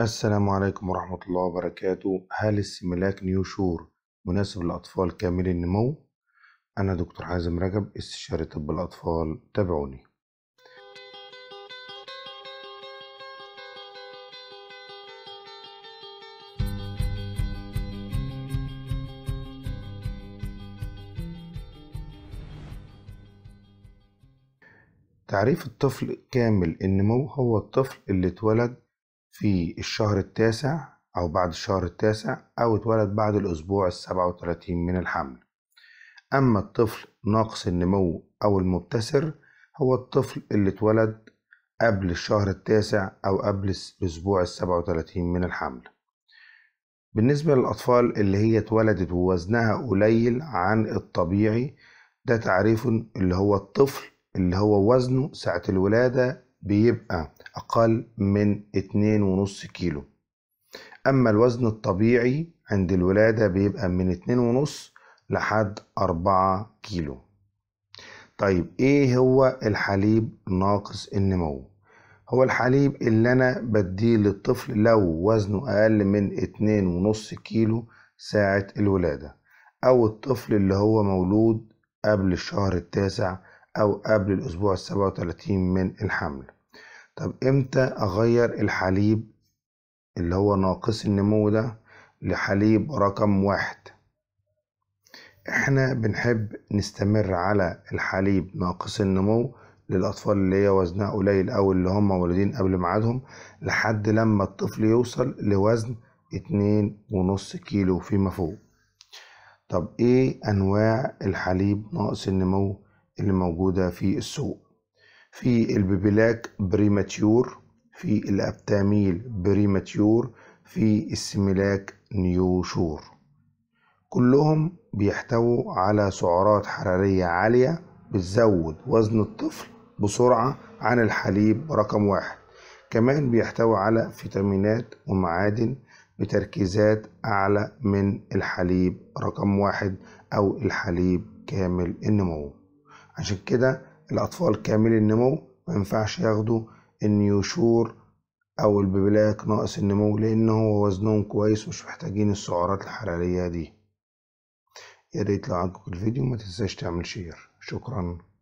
السلام عليكم ورحمة الله وبركاته هل نيو نيوشور مناسب لأطفال كامل النمو؟ أنا دكتور حازم رجب استشاري طب الأطفال تابعوني تعريف الطفل كامل النمو هو الطفل اللي اتولد في الشهر التاسع أو بعد الشهر التاسع أو اتولد بعد الأسبوع السبعة وتلاتين من الحمل أما الطفل ناقص النمو أو المبتسر هو الطفل اللي اتولد قبل الشهر التاسع أو قبل الأسبوع السبعة وتلاتين من الحمل بالنسبة للأطفال اللي هي اتولدت ووزنها قليل عن الطبيعي ده تعريف اللي هو الطفل اللي هو وزنه ساعة الولادة بيبقى أقل من 2.5 كيلو أما الوزن الطبيعي عند الولادة بيبقى من 2.5 لحد 4 كيلو طيب إيه هو الحليب ناقص النمو؟ هو الحليب اللي أنا بديه للطفل لو وزنه أقل من 2.5 كيلو ساعة الولادة أو الطفل اللي هو مولود قبل الشهر التاسع أو قبل الأسبوع السبعة وتلاتين من الحمل طب امتى اغير الحليب اللي هو ناقص النمو ده لحليب رقم واحد احنا بنحب نستمر على الحليب ناقص النمو للأطفال اللي هي وزنها قليل أو اللي هم مولودين قبل ميعادهم لحد لما الطفل يوصل لوزن اتنين ونص كيلو فيما فوق طب ايه أنواع الحليب ناقص النمو اللي موجودة في السوق في الببلاك بريماتيور في الأبتاميل بريماتيور في السملاك نيوشور كلهم بيحتووا على سعرات حرارية عالية بتزود وزن الطفل بسرعة عن الحليب رقم واحد كمان بيحتوي على فيتامينات ومعادن بتركيزات أعلى من الحليب رقم واحد أو الحليب كامل النمو عشان كده الأطفال كامل النمو ما ينفعش ياخدوا النيوشور أو الببلاك ناقص النمو لأن هو وزنهم كويس ومش محتاجين السعرات الحرارية دي يا ريت لو عجبك الفيديو ما تنساش تعمل شير شكرا